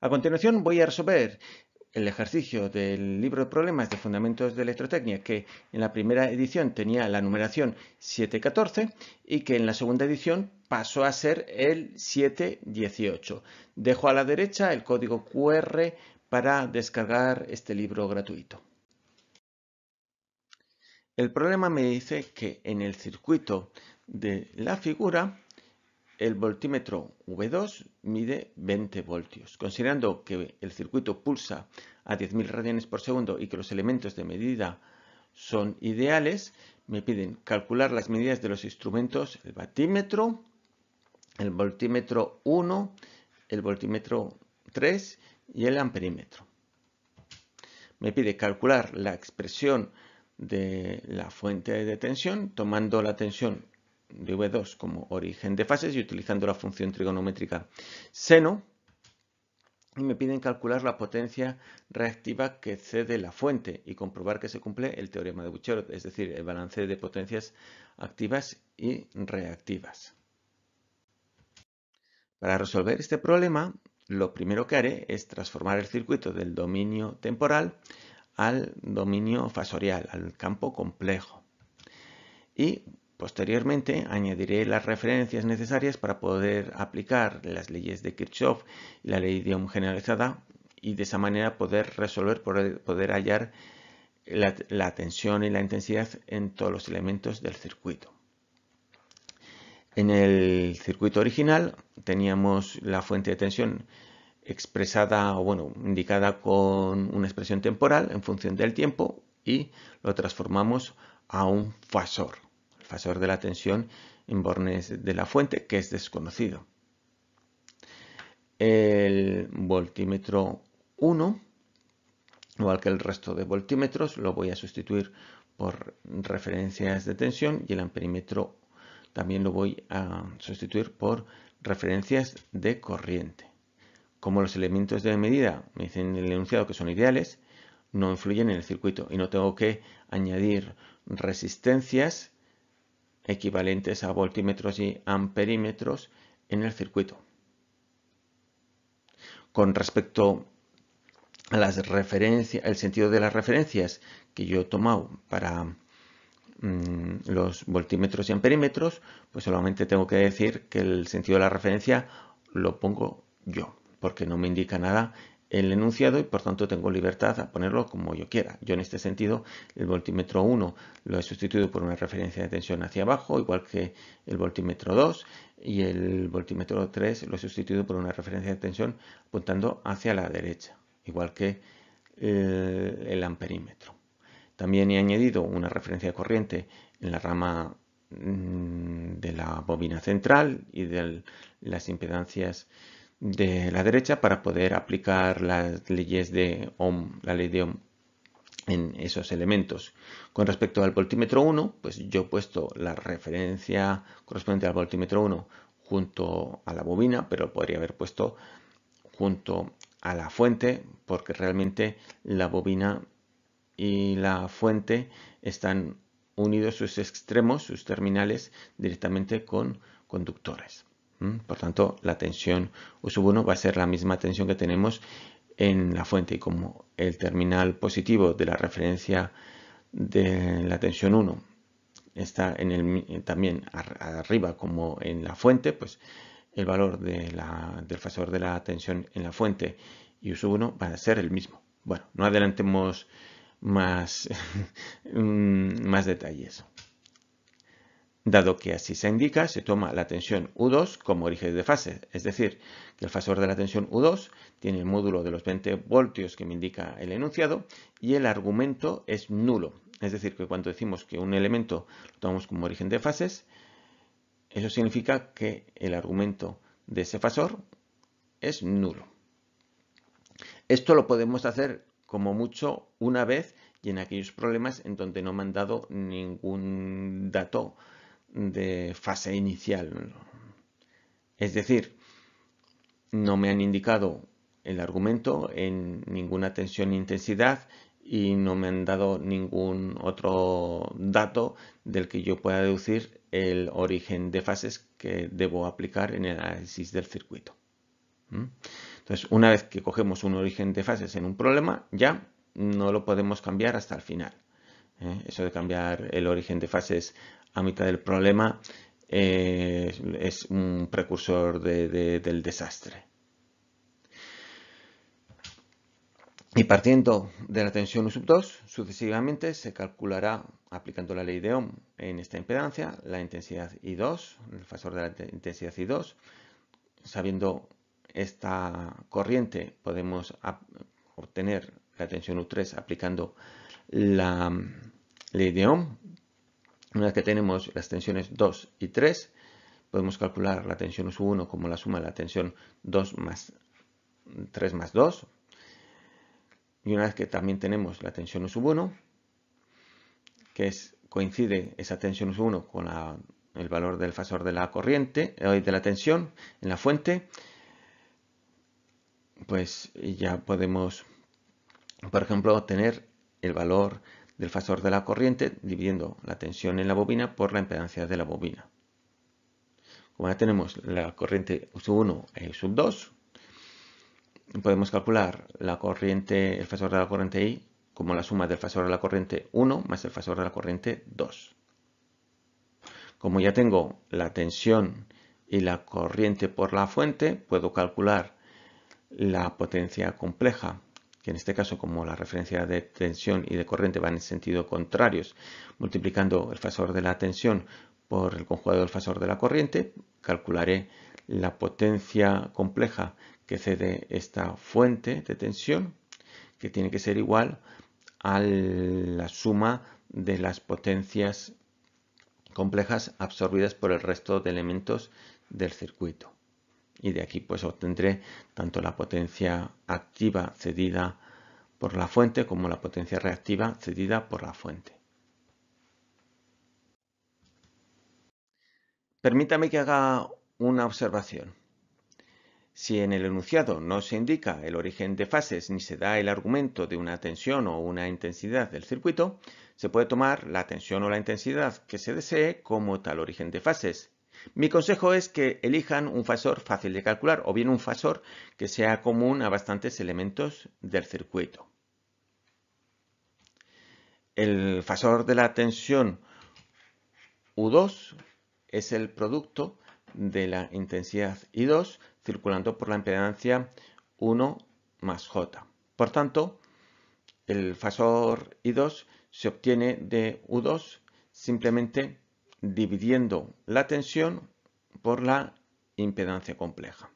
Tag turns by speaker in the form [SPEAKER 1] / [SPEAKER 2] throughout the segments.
[SPEAKER 1] A continuación voy a resolver el ejercicio del libro de problemas de fundamentos de electrotecnia que en la primera edición tenía la numeración 714 y que en la segunda edición pasó a ser el 718. Dejo a la derecha el código QR para descargar este libro gratuito. El problema me dice que en el circuito de la figura el voltímetro V2 mide 20 voltios. Considerando que el circuito pulsa a 10.000 radianes por segundo y que los elementos de medida son ideales, me piden calcular las medidas de los instrumentos, el batímetro, el voltímetro 1, el voltímetro 3 y el amperímetro. Me pide calcular la expresión de la fuente de tensión tomando la tensión de V2 como origen de fases y utilizando la función trigonométrica seno. Y me piden calcular la potencia reactiva que cede la fuente y comprobar que se cumple el teorema de Bucherot, es decir, el balance de potencias activas y reactivas. Para resolver este problema, lo primero que haré es transformar el circuito del dominio temporal al dominio fasorial, al campo complejo. Y Posteriormente, añadiré las referencias necesarias para poder aplicar las leyes de Kirchhoff y la ley de Ohm generalizada y de esa manera poder resolver, poder hallar la, la tensión y la intensidad en todos los elementos del circuito. En el circuito original teníamos la fuente de tensión expresada o bueno, indicada con una expresión temporal en función del tiempo y lo transformamos a un fasor fasor de la tensión en bornes de la fuente, que es desconocido. El voltímetro 1, igual que el resto de voltímetros, lo voy a sustituir por referencias de tensión y el amperímetro también lo voy a sustituir por referencias de corriente. Como los elementos de medida me dicen en el enunciado que son ideales, no influyen en el circuito y no tengo que añadir resistencias equivalentes a voltímetros y amperímetros en el circuito. Con respecto a las referencias, el sentido de las referencias que yo he tomado para mm, los voltímetros y amperímetros, pues solamente tengo que decir que el sentido de la referencia lo pongo yo, porque no me indica nada el enunciado y por tanto tengo libertad a ponerlo como yo quiera. Yo en este sentido el voltímetro 1 lo he sustituido por una referencia de tensión hacia abajo, igual que el voltímetro 2 y el voltímetro 3 lo he sustituido por una referencia de tensión apuntando hacia la derecha, igual que eh, el amperímetro. También he añadido una referencia de corriente en la rama mm, de la bobina central y de las impedancias de la derecha para poder aplicar las leyes de Ohm, la ley de Ohm en esos elementos. Con respecto al voltímetro 1, pues yo he puesto la referencia correspondiente al voltímetro 1 junto a la bobina, pero podría haber puesto junto a la fuente, porque realmente la bobina y la fuente están unidos sus extremos, sus terminales, directamente con conductores. Por tanto, la tensión U1 va a ser la misma tensión que tenemos en la fuente y como el terminal positivo de la referencia de la tensión 1 está en eh, también arriba como en la fuente, pues el valor del factor de la tensión en la fuente y U1 va a ser el mismo. Bueno, no adelantemos más, mm, más detalles. Dado que así se indica, se toma la tensión U2 como origen de fase, es decir, que el fasor de la tensión U2 tiene el módulo de los 20 voltios que me indica el enunciado y el argumento es nulo, es decir, que cuando decimos que un elemento lo tomamos como origen de fases, eso significa que el argumento de ese fasor es nulo. Esto lo podemos hacer como mucho una vez y en aquellos problemas en donde no me han dado ningún dato de fase inicial. Es decir, no me han indicado el argumento en ninguna tensión e intensidad y no me han dado ningún otro dato del que yo pueda deducir el origen de fases que debo aplicar en el análisis del circuito. ¿Mm? Entonces, una vez que cogemos un origen de fases en un problema, ya no lo podemos cambiar hasta el final. ¿eh? Eso de cambiar el origen de fases mitad del problema eh, es un precursor del desastre. Y partiendo de la tensión U sub 2, sucesivamente se calculará, aplicando la ley de Ohm en esta impedancia, la intensidad I2, el factor de la intensidad I2. Sabiendo esta corriente, podemos obtener la tensión U3 aplicando la mm, ley de Ohm, una vez que tenemos las tensiones 2 y 3, podemos calcular la tensión U1 como la suma de la tensión 2 más 3 más 2. Y una vez que también tenemos la tensión U1, que es, coincide esa tensión U1 con el valor del fasor de la corriente, eh, de la tensión en la fuente, pues ya podemos, por ejemplo, obtener el valor del factor de la corriente dividiendo la tensión en la bobina por la impedancia de la bobina. Como ya tenemos la corriente U1 e U2, podemos calcular la corriente, el factor de la corriente I como la suma del factor de la corriente 1 más el factor de la corriente 2. Como ya tengo la tensión y la corriente por la fuente, puedo calcular la potencia compleja en este caso como la referencia de tensión y de corriente van en sentido contrarios, multiplicando el fasor de la tensión por el conjugado del fasor de la corriente, calcularé la potencia compleja que cede esta fuente de tensión, que tiene que ser igual a la suma de las potencias complejas absorbidas por el resto de elementos del circuito y de aquí pues obtendré tanto la potencia activa cedida por la fuente como la potencia reactiva cedida por la fuente. Permítame que haga una observación. Si en el enunciado no se indica el origen de fases ni se da el argumento de una tensión o una intensidad del circuito, se puede tomar la tensión o la intensidad que se desee como tal origen de fases mi consejo es que elijan un fasor fácil de calcular o bien un fasor que sea común a bastantes elementos del circuito. El fasor de la tensión U2 es el producto de la intensidad I2 circulando por la impedancia 1 más J. Por tanto, el fasor I2 se obtiene de U2 simplemente dividiendo la tensión por la impedancia compleja.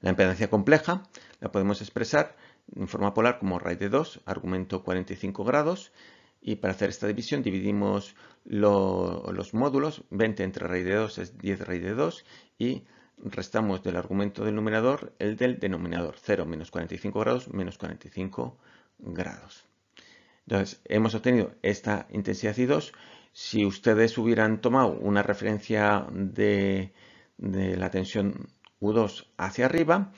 [SPEAKER 1] La impedancia compleja la podemos expresar en forma polar como raíz de 2, argumento 45 grados, y para hacer esta división dividimos los módulos, 20 entre raíz de 2 es 10 raíz de 2, y restamos del argumento del numerador el del denominador, 0 menos 45 grados menos 45 grados. Entonces hemos obtenido esta intensidad I2 si ustedes hubieran tomado una referencia de, la tensión U2 hacia arriba,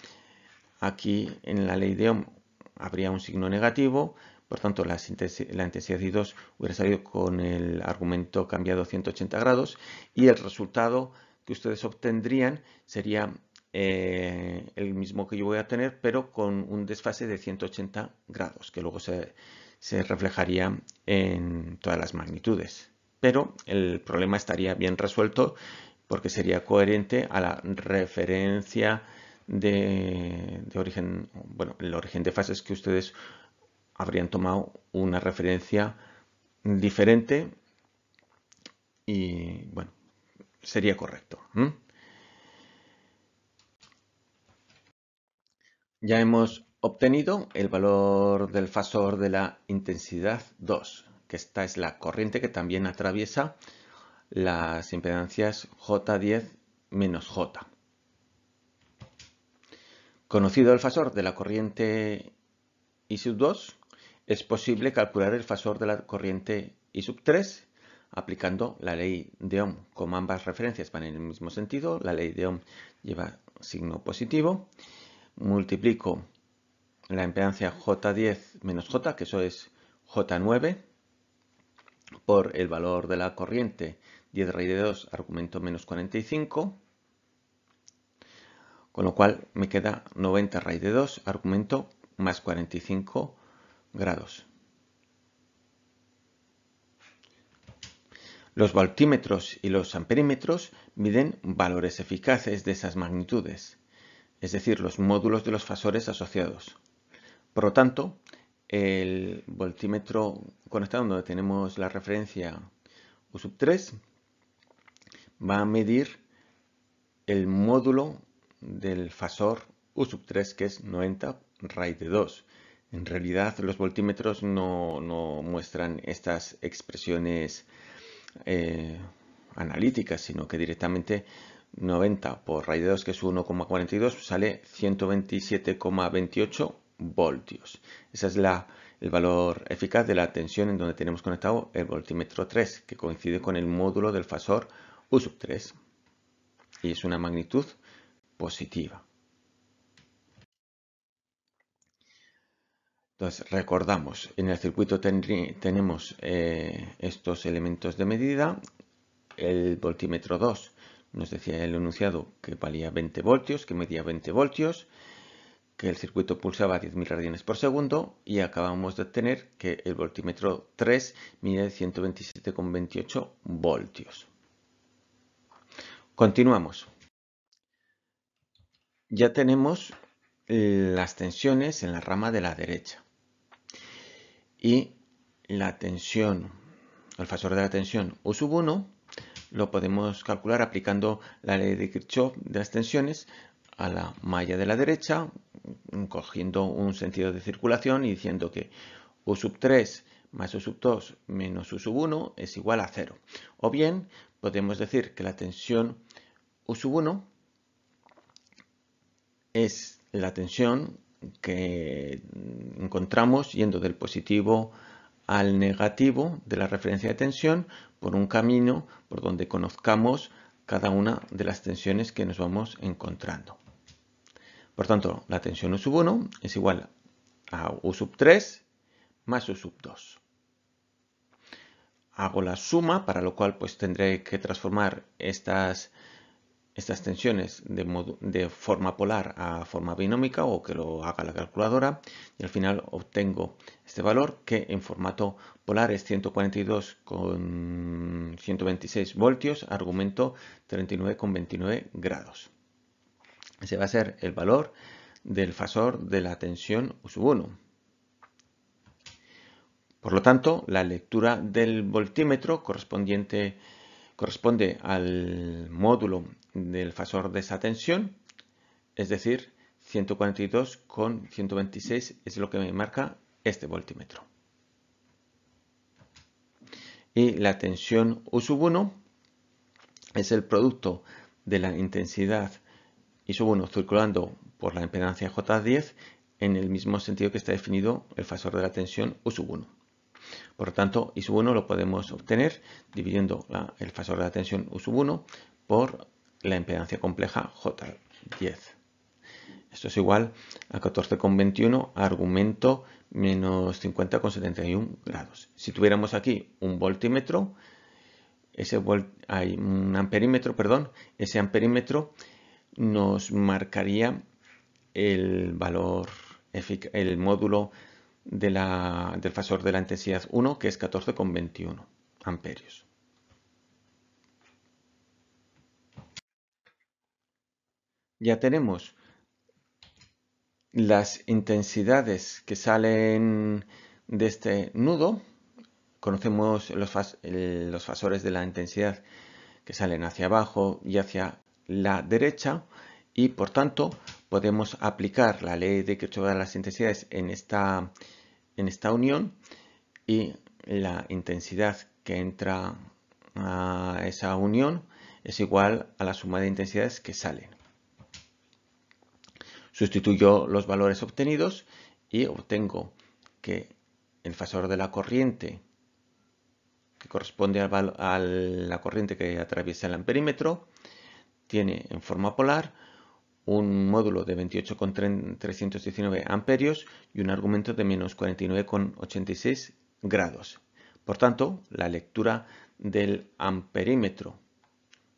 [SPEAKER 1] aquí en la ley de Ohm habría un signo negativo, por tanto la, la intensidad I2 hubiera salido con el argumento cambiado 180 grados y el resultado que ustedes obtendrían sería eh, el mismo que yo voy a tener, pero con un desfase de 180 grados, que luego se reflejaría en todas las magnitudes pero el problema estaría bien resuelto porque sería coherente a la referencia de, origen, bueno, el origen de fases que ustedes habrían tomado una referencia diferente y bueno, sería correcto. Ya hemos obtenido el valor del fasor de la intensidad 2 que esta es la corriente que también atraviesa las impedancias J10 menos J. Conocido el fasor de la corriente I 2, es posible calcular el fasor de la corriente I sub 3 aplicando la ley de Ohm. Como ambas referencias van en el mismo sentido, la ley de Ohm lleva signo positivo. Multiplico la impedancia J10 menos J, que eso es J9, por el valor de la corriente 10 raíz de 2, argumento menos 45, con lo cual me queda 90 raíz de 2, argumento más 45 grados. Los voltímetros y los amperímetros miden valores eficaces de esas magnitudes, es decir, los módulos de los fasores asociados. Por lo tanto, el voltímetro conectado donde tenemos la referencia U3 va a medir el módulo del fasor U3 que es 90 raíz de 2. En realidad los voltímetros no, muestran estas expresiones eh, analíticas, sino que directamente 90 por raíz de 2 que es 1,42 sale 127,28 voltios. Ese es la, el valor eficaz de la tensión en donde tenemos conectado el voltímetro 3, que coincide con el módulo del fasor U sub 3. Y es una magnitud positiva. Entonces, recordamos, en el circuito tenemos eh, estos elementos de medida. El voltímetro 2 nos decía el enunciado que valía 20 voltios, que medía 20 voltios que el circuito pulsaba a 10.000 radianes por segundo y acabamos de obtener que el voltímetro 3 mide 127,28 voltios. Continuamos. Ya tenemos eh, las tensiones en la rama de la derecha y la tensión, el fasor de la tensión U sub 1 lo podemos calcular aplicando la ley de Kirchhoff de las tensiones a la malla de la derecha cogiendo un sentido de circulación y diciendo que u sub 3 más u sub 2 menos u sub 1 es igual a 0. O bien podemos decir que la tensión u sub 1 es la tensión que encontramos yendo del positivo al negativo de la referencia de tensión por un camino por donde conozcamos cada una de las tensiones que nos vamos encontrando. Por tanto, la tensión U 1 es igual a U sub 3 más U sub 2. Hago la suma, para lo cual pues tendré que transformar estas, estas tensiones de, forma polar a forma binómica o que lo haga la calculadora y al final obtengo este valor que en formato polar es 142 con 126 voltios, argumento 39,29 grados. Ese va a ser el valor del fasor de la tensión U1. Por lo tanto, la lectura del voltímetro correspondiente corresponde al módulo del fasor de esa tensión, es decir, 142,126 es lo que me marca este voltímetro. Y la tensión U1 es el producto de la intensidad sub 1 circulando por la impedancia J10 en el mismo sentido que está definido el fasor de la tensión U 1. Por lo tanto, I 1 lo podemos obtener dividiendo el fasor de la tensión U 1 por la impedancia compleja J10. Esto es igual a 14,21 argumento menos 50,71 grados. Si tuviéramos aquí un voltímetro, ese hay un amperímetro, perdón, ese amperímetro nos marcaría el valor, el módulo del fasor de la intensidad 1, que es 14,21 amperios. Ya tenemos las intensidades que salen de este nudo. Conocemos los, los fasores de la intensidad que salen hacia abajo y hacia la derecha y por tanto podemos aplicar la ley de Kirchhoff de las intensidades en esta, en esta unión y la intensidad que entra a esa unión es igual a la suma de intensidades que salen. Sustituyo los valores obtenidos y obtengo que el fasor de la corriente que corresponde a la corriente que atraviesa el amperímetro tiene en forma polar un módulo de 28,319 amperios y un argumento de menos 49,86 grados. Por tanto, la lectura del amperímetro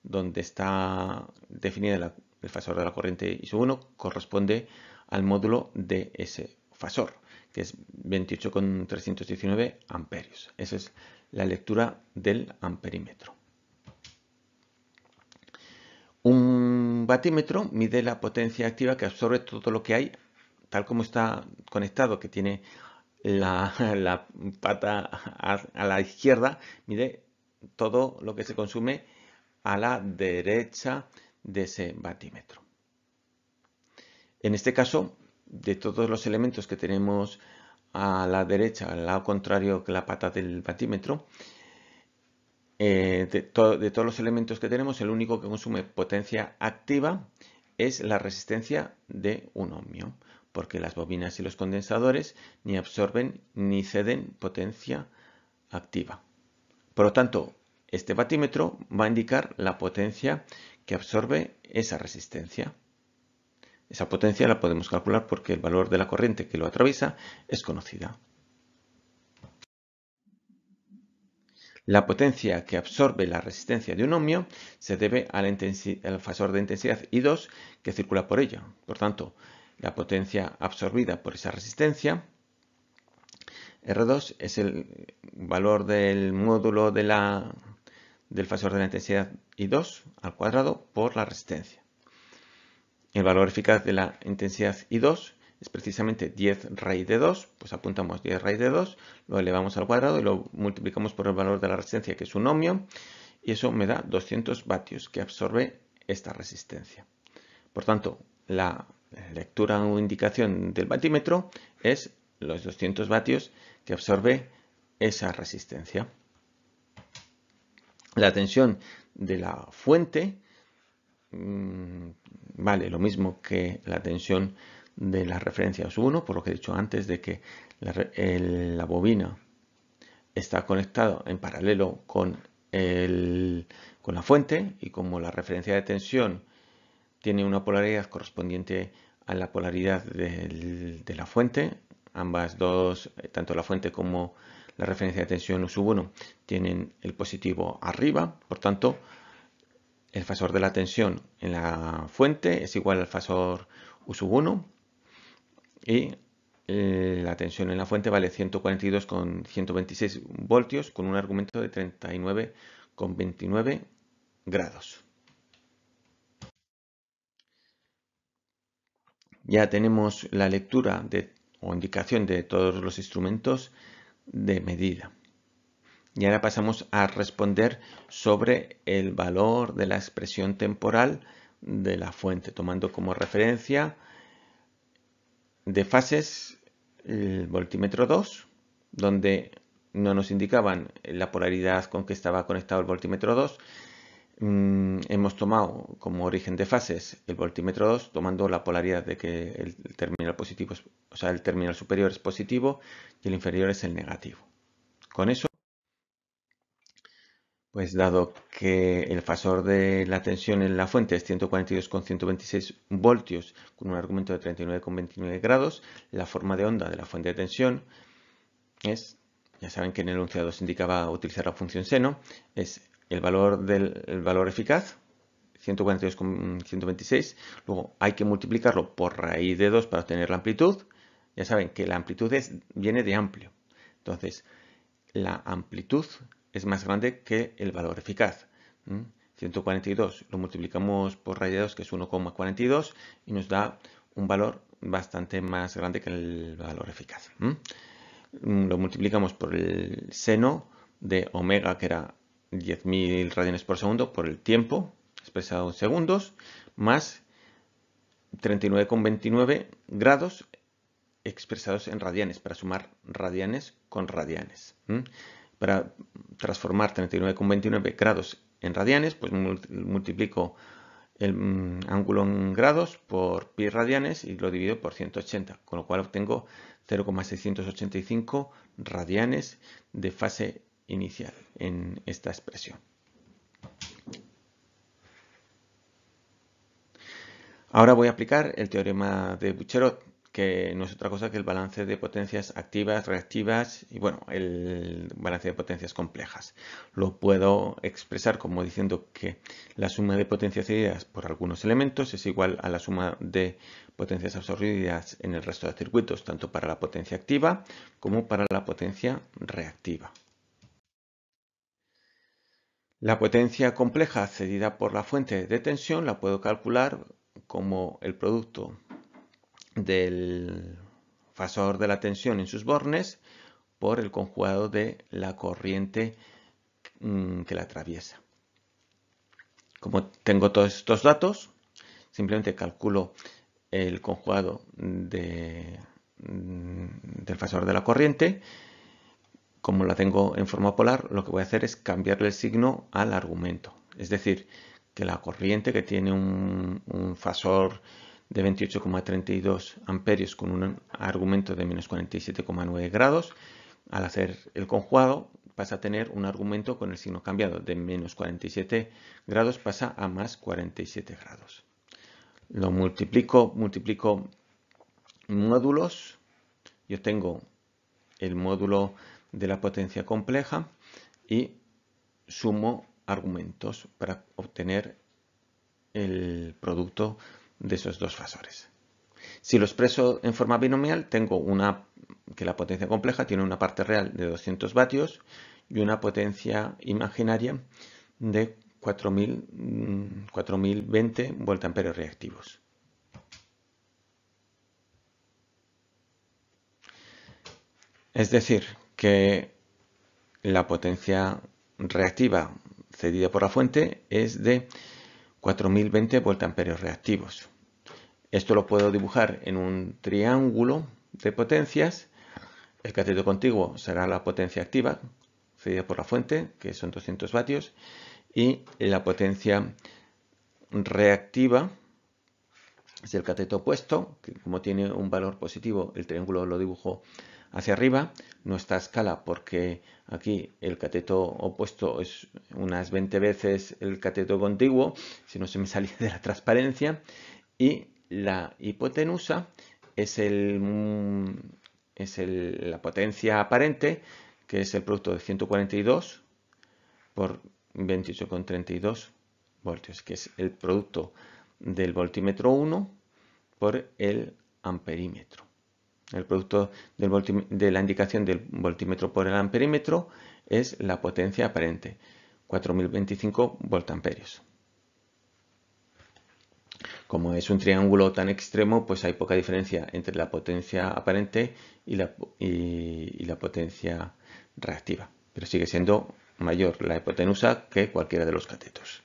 [SPEAKER 1] donde está definida el fasor de la corriente i 1 corresponde al módulo de ese fasor, que es 28,319 amperios. Esa es la lectura del amperímetro. Un batímetro mide la potencia activa que absorbe todo lo que hay, tal como está conectado, que tiene la, pata a, a, la izquierda, mide todo lo que se consume a la derecha de ese batímetro. En este caso, de todos los elementos que tenemos a la derecha, al lado contrario que la pata del batímetro, eh, de, de todos los elementos que tenemos, el único que consume potencia activa es la resistencia de un ohmio, porque las bobinas y los condensadores ni absorben ni ceden potencia activa. Por lo tanto, este batímetro va a indicar la potencia que absorbe esa resistencia. Esa potencia la podemos calcular porque el valor de la corriente que lo atraviesa es conocida. La potencia que absorbe la resistencia de un ohmio se debe al, fasor de intensidad I2 que circula por ella. Por tanto, la potencia absorbida por esa resistencia R2 es el valor del módulo del fasor de la intensidad I2 al cuadrado por la resistencia. El valor eficaz de la intensidad I2 es precisamente 10 raíz de 2, pues apuntamos 10 raíz de 2, lo elevamos al cuadrado y lo multiplicamos por el valor de la resistencia que es un ohmio y eso me da 200 vatios que absorbe esta resistencia. Por tanto, la lectura o indicación del batímetro es los 200 vatios que absorbe esa resistencia. La tensión de la fuente mm, vale lo mismo que la tensión de la referencia u 1, por lo que he dicho antes de que la, bobina está conectada en paralelo con, con la fuente y como la referencia de tensión tiene una polaridad correspondiente a la polaridad de la fuente, ambas dos, tanto la fuente como la referencia de tensión u 1 tienen el positivo arriba, por tanto el fasor de la tensión en la fuente es igual al fasor u 1 y eh, la tensión en la fuente vale 142,126 voltios con un argumento de 39,29 grados. Ya tenemos la lectura de, o indicación de todos los instrumentos de medida. Y ahora pasamos a responder sobre el valor de la expresión temporal de la fuente, tomando como referencia de fases el voltímetro 2, donde no nos indicaban la polaridad con que estaba conectado el voltímetro 2. Mm, hemos tomado como origen de fases el voltímetro 2, tomando la polaridad de que el terminal positivo, o sea, el terminal superior es positivo y el inferior es el negativo. Con eso pues dado que el fasor de la tensión en la fuente es 142,126 voltios con un argumento de 39,29 grados, la forma de onda de la fuente de tensión es, ya saben que en el enunciado se indicaba utilizar la función seno, es el valor, del, valor eficaz, 142,126, luego hay que multiplicarlo por raíz de 2 para obtener la amplitud, ya saben que la amplitud es, viene de amplio, entonces la amplitud es más grande que el valor eficaz. 142 lo multiplicamos por raíz que es 1,42, y nos da un valor bastante más grande que el valor eficaz. Mm, lo multiplicamos por el seno de omega, que era 10.000 radianes por segundo, por el tiempo, expresado en segundos, más 39,29 grados expresados en radianes, para sumar radianes con radianes para transformar 39,29 grados en radianes, pues multiplico el mm, ángulo en grados por pi radianes y lo divido por 180, con lo cual obtengo 0,685 radianes de fase inicial en esta expresión. Ahora voy a aplicar el teorema de Bucherot que no es otra cosa que el balance de potencias activas, reactivas y bueno, el balance de potencias complejas. Lo puedo expresar como diciendo que la suma de potencias cedidas por algunos elementos es igual a la suma de potencias absorbidas en el resto de circuitos, tanto para la potencia activa como para la potencia reactiva. La potencia compleja cedida por la fuente de tensión la puedo calcular como el producto del fasor de la tensión en sus bornes por el conjugado de la corriente mm, que la atraviesa. Como tengo todos estos datos, simplemente calculo el conjugado mm, del fasor de la corriente. Como la tengo en forma polar, lo que voy a hacer es cambiarle el signo al argumento. Es decir, que la corriente que tiene un, un fasor de 28,32 amperios con un argumento de menos 47,9 grados, al hacer el conjugado pasa a tener un argumento con el signo cambiado. De menos 47 grados pasa a más 47 grados. Lo multiplico, multiplico módulos Yo tengo el módulo de la potencia compleja y sumo argumentos para obtener el producto de esos dos fasores. Si lo expreso en forma binomial, tengo una que la potencia compleja tiene una parte real de 200 vatios y una potencia imaginaria de 4020 mm, voltamperios reactivos. Es decir, que la potencia reactiva cedida por la fuente es de 4020 voltamperios reactivos. Esto lo puedo dibujar en un triángulo de potencias. El cateto contiguo será la potencia activa, cedida por la fuente, que son 200 vatios, y la potencia reactiva es el cateto opuesto, que como tiene un valor positivo, el triángulo lo dibujo hacia arriba nuestra escala porque aquí el cateto opuesto es unas 20 veces el cateto contiguo, si no se me salía de la transparencia, y la hipotenusa es, el, mm, es la potencia aparente, que es el producto de 142 por 28,32 voltios, que es el producto del voltímetro 1 por el amperímetro. El producto de la indicación del voltímetro por el amperímetro es la potencia aparente, 4025 voltamperios. Como es un triángulo tan extremo, pues hay poca diferencia entre la potencia aparente y la potencia reactiva, pero sigue siendo mayor la hipotenusa que cualquiera de los catetos.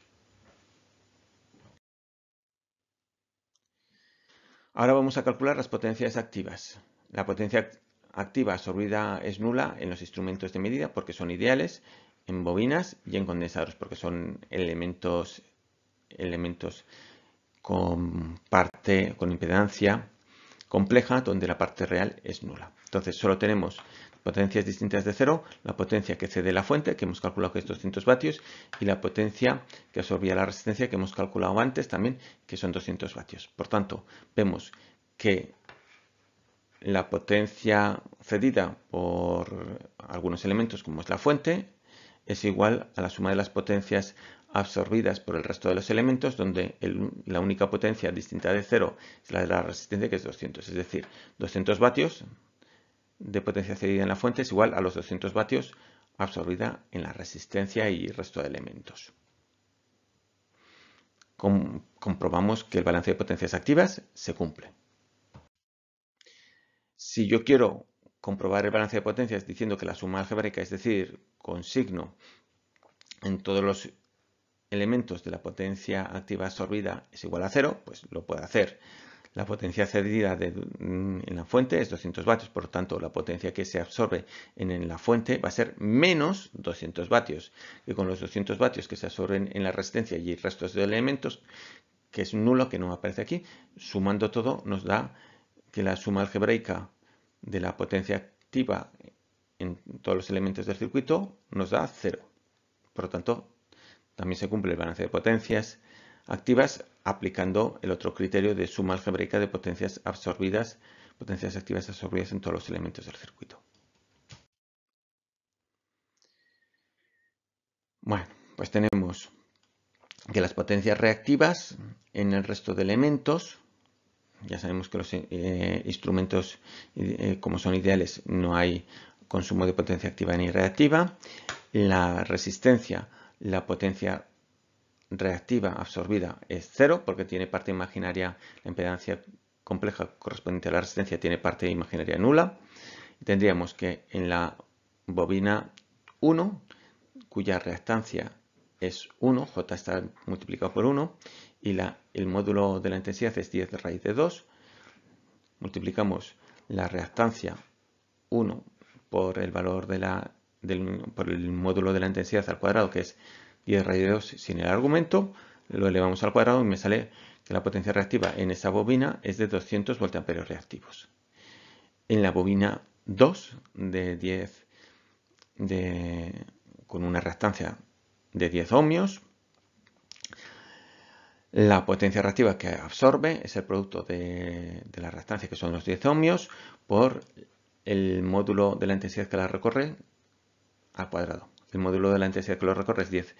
[SPEAKER 1] Ahora vamos a calcular las potencias activas. La potencia activa absorbida es nula en los instrumentos de medida porque son ideales, en bobinas y en condensadores porque son elementos, elementos con parte, con impedancia compleja donde la parte real es nula. Entonces solo tenemos potencias distintas de cero, la potencia que cede la fuente, que hemos calculado que es 200 vatios, y la potencia que absorbía la resistencia, que hemos calculado antes también, que son 200 vatios. Por tanto, vemos que la potencia cedida por algunos elementos como es la fuente es igual a la suma de las potencias absorbidas por el resto de los elementos donde la única potencia distinta de cero es la de la resistencia que es 200 es decir 200 vatios de potencia cedida en la fuente es igual a los 200 vatios absorbida en la resistencia y resto de elementos comprobamos que el balance de potencias activas se cumple si yo quiero comprobar el balance de potencias diciendo que la suma algebraica, es decir, con signo en todos los elementos de la potencia activa absorbida es igual a cero, pues lo puedo hacer. La potencia cedida mm, en la fuente es 200 vatios, por lo tanto la potencia que se absorbe en, en, la fuente va a ser menos 200 vatios. Y con los 200 vatios que se absorben en la resistencia y restos de elementos, que es nulo, que no aparece aquí, sumando todo nos da que la suma algebraica de la potencia activa en todos los elementos del circuito nos da cero. Por lo tanto, también se cumple el balance de potencias activas aplicando el otro criterio de suma algebraica de potencias absorbidas, potencias activas absorbidas en todos los elementos del circuito. Bueno, pues tenemos que las potencias reactivas en el resto de elementos ya sabemos que los eh, instrumentos eh, como son ideales no hay consumo de potencia activa ni reactiva. La resistencia, la potencia reactiva absorbida es cero porque tiene parte imaginaria, la impedancia compleja correspondiente a la resistencia tiene parte imaginaria nula. Tendríamos que en la bobina 1, cuya reactancia es 1, J está multiplicado por 1, y el módulo de la intensidad es 10 raíz de 2. Multiplicamos la reactancia 1 por el valor de la, por el módulo de la intensidad al cuadrado, que es 10 raíz de 2 sin el argumento, lo elevamos al cuadrado y me sale que la potencia reactiva en esa bobina es de 200 voltiamperios reactivos. En la bobina 2 de 10 con una reactancia de 10 ohmios la potencia reactiva que absorbe es el producto de, la reactancia, que son los 10 ohmios, por el módulo de la intensidad que la recorre al cuadrado. El módulo de la intensidad que lo recorre es 10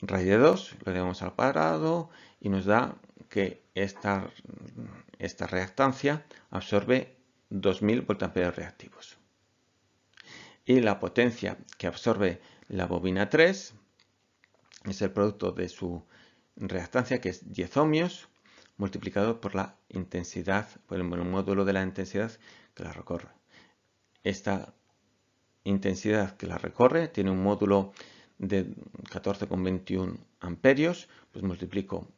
[SPEAKER 1] raíz de 2, lo llevamos al cuadrado y nos da que esta, esta reactancia absorbe 2000 voltamperios reactivos. Y la potencia que absorbe la bobina 3 es el producto de su reactancia que es 10 ohmios multiplicado por la intensidad, por el módulo de la intensidad que la recorre. Esta intensidad que la recorre tiene un módulo de 14,21 amperios, pues multiplico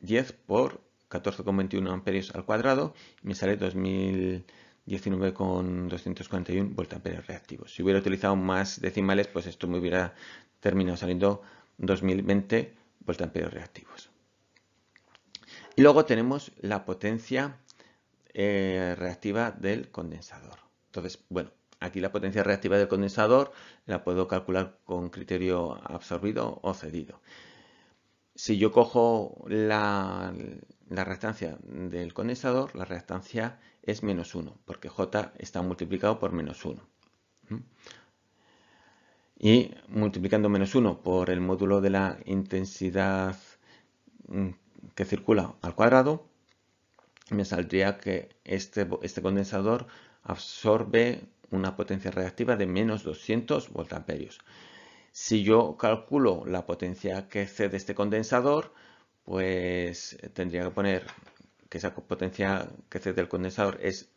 [SPEAKER 1] 10 por 14,21 amperios al cuadrado y me sale 2019,241 amperios reactivos. Si hubiera utilizado más decimales, pues esto me hubiera terminado saliendo 2020 temperos reactivos. Y luego tenemos la potencia eh, reactiva del condensador. Entonces, bueno, aquí la potencia reactiva del condensador la puedo calcular con criterio absorbido o cedido. Si yo cojo la, la reactancia del condensador, la reactancia es menos 1, porque J está multiplicado por menos 1 y multiplicando menos 1 por el módulo de la intensidad mm, que circula al cuadrado, me saldría que este, este condensador absorbe una potencia reactiva de menos 200 voltamperios. Si yo calculo la potencia que cede este condensador, pues tendría que poner que esa potencia que cede el condensador es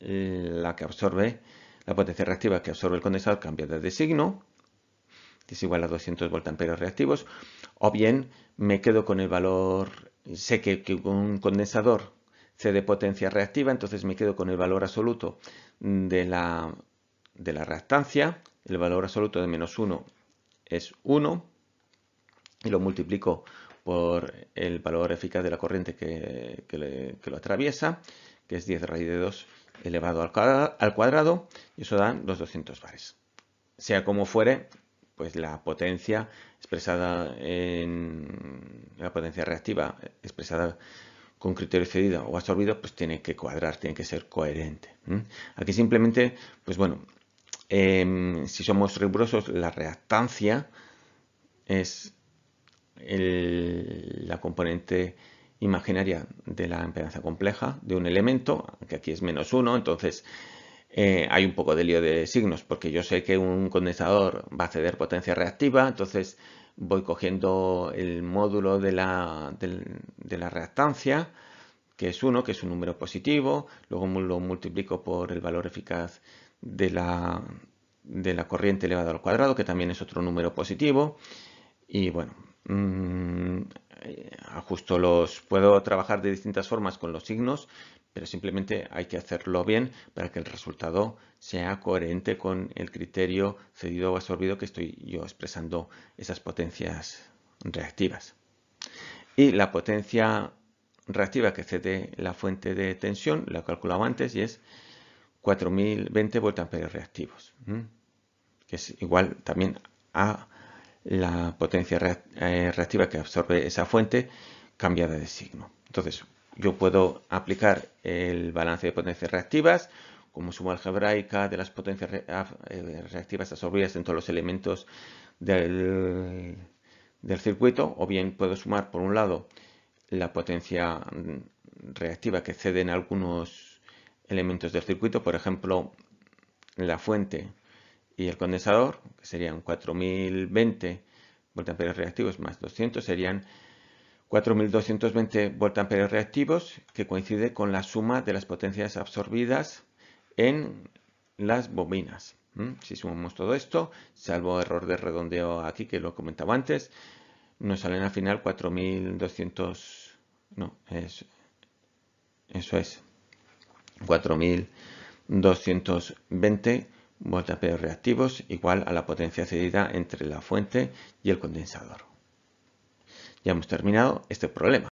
[SPEAKER 1] la que absorbe la potencia reactiva que absorbe el condensador cambia de signo, que es igual a 200 voltamperios reactivos, o bien me quedo con el valor, sé que, un condensador cede potencia reactiva, entonces me quedo con el valor absoluto de la, de la reactancia, el valor absoluto de menos 1 es 1, y lo multiplico por el valor eficaz de la corriente que, que lo atraviesa, que es 10 raíz de 2 elevado al cuadrado y eso dan los 200 bares. Sea como fuere, pues la potencia expresada en la potencia reactiva expresada con criterio cedido o absorbido, pues tiene que cuadrar, tiene que ser coherente. Aquí simplemente, pues bueno, em, si somos rigurosos, la reactancia es la componente imaginaria de la impedancia compleja de un elemento, que aquí es menos 1, entonces eh, hay un poco de lío de signos, porque yo sé que un condensador va a ceder potencia reactiva, entonces voy cogiendo el módulo de la, de, la reactancia, que es 1, que es un número positivo, luego lo multiplico por el valor eficaz de la, de la corriente elevada al cuadrado, que también es otro número positivo, y bueno, mm, eh, ajusto los, puedo trabajar de distintas formas con los signos, pero simplemente hay que hacerlo bien para que el resultado sea coherente con el criterio cedido o absorbido que estoy yo expresando esas potencias reactivas. Y la potencia reactiva que cede la fuente de tensión, la he calculado antes y es 4020 voltamperios reactivos, que es igual también a la potencia eh, reactiva que absorbe esa fuente cambiada de signo. Entonces, yo puedo aplicar el balance de potencias reactivas como suma algebraica de las potencias ah, eh, reactivas absorbidas en todos los elementos del, del circuito, o bien puedo sumar por un lado la potencia mm, reactiva que en algunos elementos del circuito, por ejemplo, la fuente y el condensador, que serían 4020 voltamperios reactivos más 200, serían 4220 voltamperios reactivos, que coincide con la suma de las potencias absorbidas en las bobinas. Si sumamos todo esto, salvo error de redondeo aquí que lo comentaba antes, nos salen al final 4200. No, eso es. 4220 voltapeos reactivos igual a la potencia cedida entre la fuente y el condensador. Ya hemos terminado este problema.